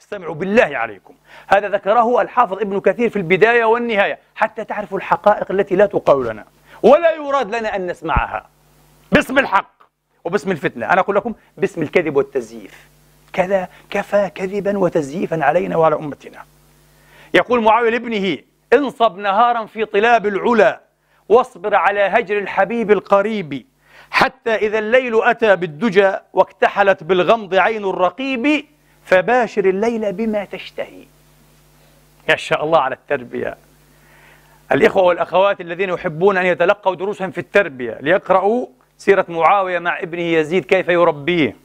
استمعوا بالله عليكم هذا ذكره الحافظ ابن كثير في البداية والنهاية حتى تعرفوا الحقائق التي لا تقال لنا ولا يراد لنا أن نسمعها باسم الحق وباسم الفتنة أنا أقول لكم باسم الكذب والتزييف كذا كفى كذبا وتزييفا علينا وعلى أمتنا يقول معاوية لابنه انصب نهارا في طلاب العلا واصبر على هجر الحبيب القريب حتى إذا الليل أتى بالدجى واكتحلت بالغمض عين الرقيب فباشر الليل بما تشتهي يا شاء الله على التربية الإخوة والأخوات الذين يحبون أن يتلقوا دروسا في التربية ليقرأوا سيرة معاوية مع ابنه يزيد كيف يربيه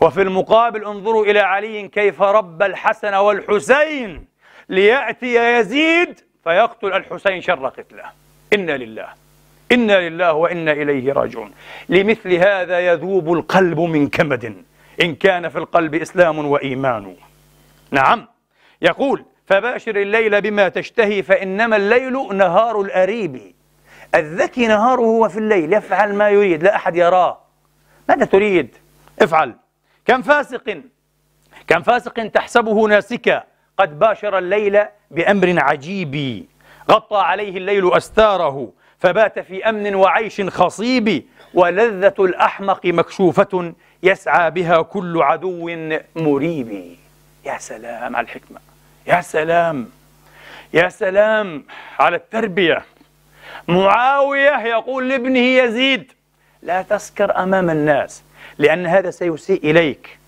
وفي المقابل انظروا إلى علي كيف رب الحسن والحسين ليأتي يزيد فيقتل الحسين شر قتله إنا لله إنا لله وإنا إليه راجعون لمثل هذا يذوب القلب من كمد إن كان في القلب إسلام وإيمان نعم يقول فباشر الليل بما تشتهي فإنما الليل نهار الأريب الذكي نهاره هو في الليل يفعل ما يريد لا أحد يراه ماذا تريد؟ افعل كم فاسق كم فاسق تحسبه ناسكا قد باشر الليل بأمر عجيب غطى عليه الليل أستاره فبات في أمن وعيش خصيب ولذة الأحمق مكشوفة يسعى بها كل عدو مريب يا سلام على الحكمة يا سلام يا سلام على التربية معاوية يقول لابنه يزيد لا تسكر أمام الناس لأن هذا سيسيء إليك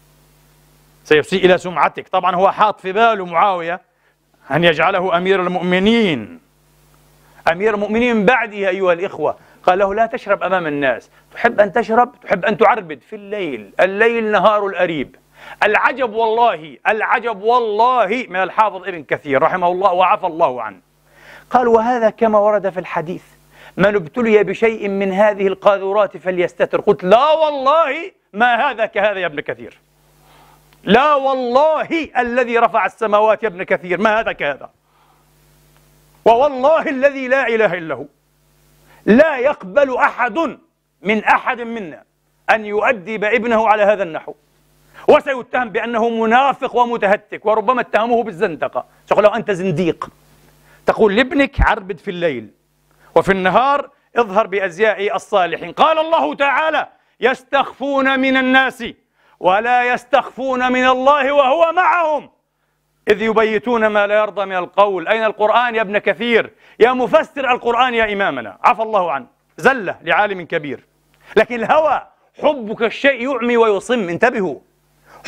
سيسيء إلى سمعتك طبعا هو حاط في باله معاوية أن يجعله أمير المؤمنين أمير المؤمنين بعده أيها الإخوة قال له لا تشرب أمام الناس تحب أن تشرب تحب أن تعربد في الليل الليل نهار الأريب العجب والله العجب والله من الحافظ ابن كثير رحمه الله وعفى الله عنه قال وهذا كما ورد في الحديث من ابتلي بشيء من هذه القاذورات فليستتر قلت لا والله ما هذا كهذا يا ابن كثير لا والله الذي رفع السماوات يا ابن كثير ما هذا كهذا ووالله الذي لا إله إلا هو لا يقبل أحد من أحد منا أن يؤدب ابنه على هذا النحو وسيتهم بأنه منافق ومتهتك وربما اتهموه بالزندقة سيقول له أنت زنديق تقول لابنك عربد في الليل وفي النهار اظهر بأزياء الصالحين قال الله تعالى يستخفون من الناس ولا يستخفون من الله وهو معهم إذ يبيتون ما لا يرضى من القول أين القرآن يا ابن كثير يا مفسر القرآن يا إمامنا عفى الله عنه زلة لعالم كبير لكن الهوى حبك الشيء يعمي ويصم انتبهوا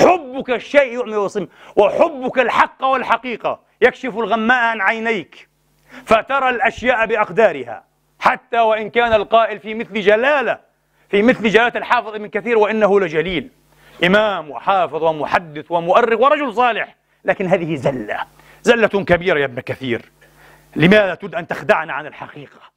حبك الشيء يعمي ويصم وحبك الحق والحقيقة يكشف الغماء عن عينيك فترى الأشياء بأقدارها حتى وإن كان القائل في مثل جلالة في مثل جلالة الحافظ ابن كثير وإنه لجليل إمام وحافظ ومحدث ومؤرخ ورجل صالح لكن هذه زلة زلة كبيرة يا ابن كثير لماذا تريد أن تخدعنا عن الحقيقة